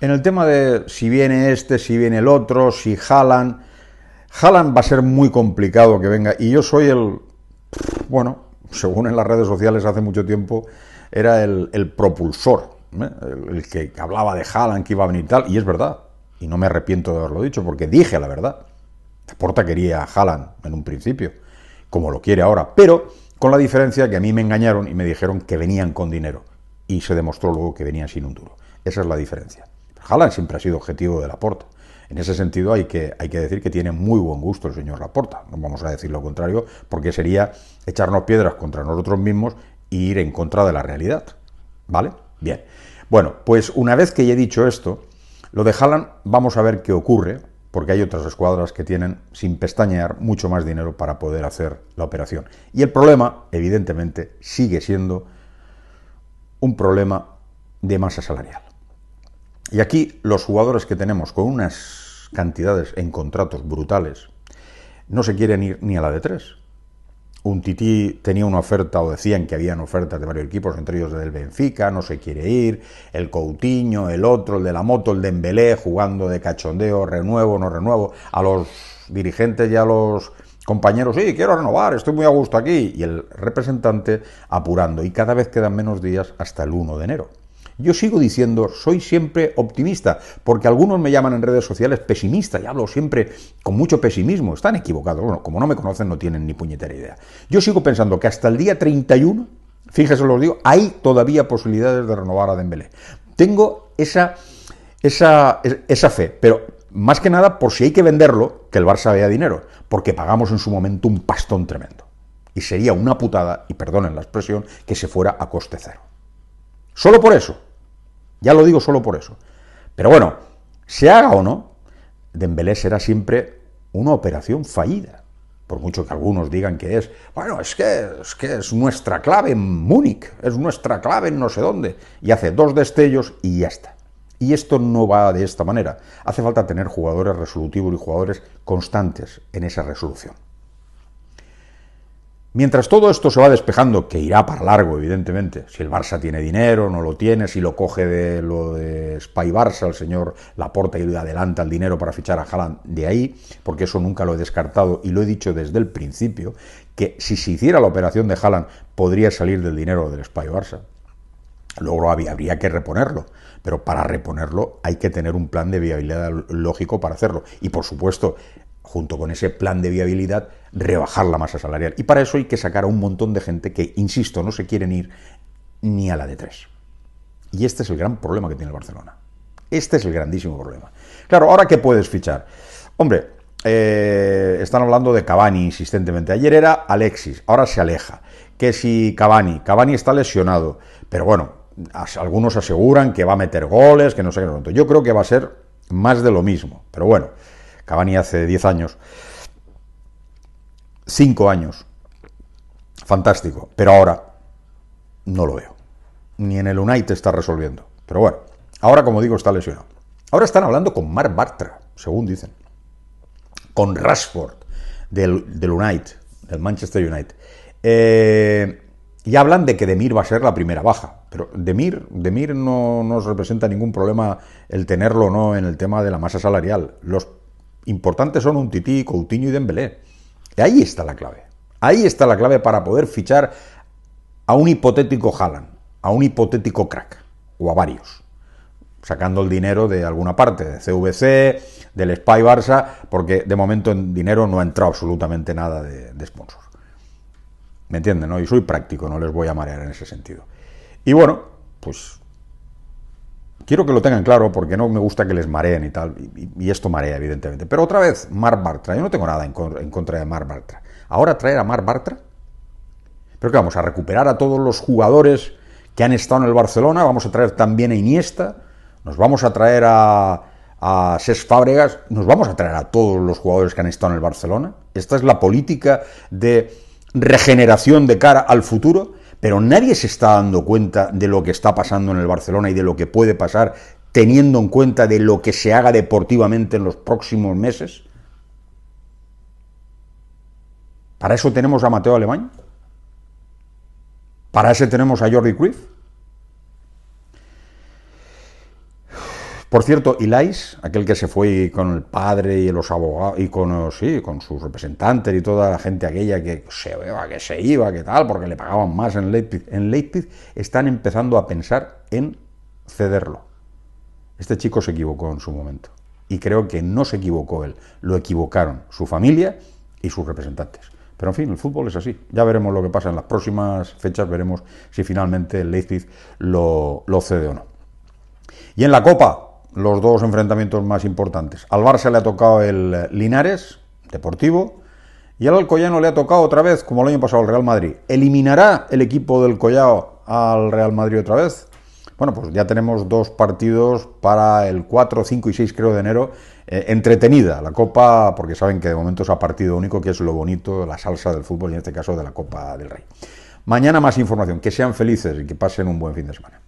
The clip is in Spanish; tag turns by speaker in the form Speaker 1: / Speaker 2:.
Speaker 1: En el tema de si viene este, si viene el otro, si jalan, jalan va a ser muy complicado que venga. Y yo soy el, bueno, según en las redes sociales hace mucho tiempo, era el, propulsor, ¿eh? el, que hablaba de Haaland, que iba a venir tal, y es verdad, y no me arrepiento de haberlo dicho, porque dije la verdad. Porta quería a en un principio, como lo quiere ahora, pero con la diferencia que a mí me engañaron y me dijeron que venían con dinero, y se demostró luego que venían sin un duro. Esa es la diferencia. Haaland siempre ha sido objetivo de Laporta. En ese sentido hay que, decir que tiene muy buen gusto el señor Laporta, no vamos a decir lo contrario, porque sería echarnos piedras contra nosotros mismos e ir en contra de la realidad. ¿Vale? Bien. Bueno, pues una vez que ya he dicho esto, lo de Haaland vamos a ver qué ocurre, porque hay otras escuadras que tienen, sin pestañear, mucho más dinero para poder hacer la operación. Y el problema, evidentemente, sigue siendo un problema de masa salarial. Y aquí los jugadores que tenemos con unas cantidades en contratos brutales no se quieren ir ni a la de tres. Un Tití tenía una oferta, o decían que habían ofertas de varios equipos, entre ellos del Benfica, no se quiere ir, el Coutinho, el otro, el de la moto, el de Embelé, jugando de cachondeo, renuevo, no renuevo, a los dirigentes y a los compañeros, sí, quiero renovar, estoy muy a gusto aquí, y el representante apurando, y cada vez quedan menos días hasta el 1 de enero. Yo sigo diciendo, soy siempre optimista, porque algunos me llaman en redes sociales pesimista y hablo siempre con mucho pesimismo. Están equivocados. Bueno, como no me conocen, no tienen ni puñetera idea. Yo sigo pensando que hasta el día 31, fíjese, lo digo, hay todavía posibilidades de renovar a Dembélé. Tengo esa, esa, esa fe, pero más que nada por si hay que venderlo, que el Barça vea dinero, porque pagamos en su momento un pastón tremendo. Y sería una putada, y perdonen la expresión, que se fuera a coste cero. Solo por eso, ya lo digo solo por eso. Pero bueno, se haga o no, Dembélé será siempre una operación fallida. Por mucho que algunos digan que es, bueno, es que es, que es nuestra clave en Múnich, es nuestra clave en no sé dónde, y hace dos destellos y ya está. Y esto no va de esta manera. Hace falta tener jugadores resolutivos y jugadores constantes en esa resolución. Mientras todo esto se va despejando, que irá para largo, evidentemente, si el Barça tiene dinero, no lo tiene, si lo coge de lo de Spy Barça, el señor Laporta y le adelanta el dinero para fichar a Haaland de ahí, porque eso nunca lo he descartado y lo he dicho desde el principio, que si se hiciera la operación de Haaland podría salir del dinero del Spy Barça. Luego habría que reponerlo, pero para reponerlo hay que tener un plan de viabilidad lógico para hacerlo. Y por supuesto, junto con ese plan de viabilidad, rebajar la masa salarial. Y para eso hay que sacar a un montón de gente que, insisto, no se quieren ir ni a la de tres. Y este es el gran problema que tiene el Barcelona. Este es el grandísimo problema. Claro, ahora qué puedes fichar. Hombre, eh, están hablando de Cavani insistentemente. Ayer era Alexis, ahora se aleja. Que si Cavani, Cavani está lesionado, pero bueno, algunos aseguran que va a meter goles, que no sé qué. Yo creo que va a ser más de lo mismo, pero bueno. Cavani hace 10 años. 5 años. Fantástico. Pero ahora no lo veo. Ni en el United está resolviendo. Pero bueno, ahora como digo está lesionado. Ahora están hablando con Mark Bartra, según dicen. Con Rashford del, del United, del Manchester United. Eh, y hablan de que Demir va a ser la primera baja. Pero Demir, Demir no nos representa ningún problema el tenerlo o no en el tema de la masa salarial. Los Importantes son un Tití, Coutinho y Dembélé. Ahí está la clave. Ahí está la clave para poder fichar a un hipotético Haaland, a un hipotético crack, o a varios, sacando el dinero de alguna parte, de CVC, del Spy Barça, porque de momento en dinero no ha entrado absolutamente nada de, de ¿Me entienden? No? Y soy práctico, no les voy a marear en ese sentido. Y bueno, pues Quiero que lo tengan claro porque no me gusta que les mareen y tal, y, esto marea, evidentemente. Pero otra vez, Mar Bartra, yo no tengo nada en contra, de Mar Bartra. Ahora traer a Mar Bartra, pero que vamos a recuperar a todos los jugadores que han estado en el Barcelona, vamos a traer también a Iniesta, nos vamos a traer a, a Cesc Fábregas, nos vamos a traer a todos los jugadores que han estado en el Barcelona. Esta es la política de regeneración de cara al futuro pero nadie se está dando cuenta de lo que está pasando en el Barcelona y de lo que puede pasar teniendo en cuenta de lo que se haga deportivamente en los próximos meses. Para eso tenemos a Mateo Alemán. Para eso tenemos a Jordi Cruyff. Por cierto, Ilais, aquel que se fue con el padre y los abogados, y eh, con, sus representantes y toda la gente aquella que se, que se iba, que tal, porque le pagaban más en Leipzig, en Leipzig, están empezando a pensar en cederlo. Este chico se equivocó en su momento. Y creo que no se equivocó él, lo equivocaron su familia y sus representantes. Pero en fin, el fútbol es así. Ya veremos lo que pasa en las próximas fechas, veremos si finalmente el Leipzig lo cede o no. Y en la Copa, los dos enfrentamientos más importantes. Al Barça le ha tocado el Linares, Deportivo, y al Alcoyano le ha tocado otra vez, como el año pasado, el Real Madrid. ¿Eliminará el equipo del Collao al Real Madrid otra vez? Bueno, pues ya tenemos dos partidos para el 4, 5 y 6, creo, de enero. Eh, entretenida la Copa, porque saben que de momento es a partido único, que es lo bonito, la salsa del fútbol y en este caso de la Copa del Rey. Mañana más información. Que sean felices y que pasen un buen fin de semana.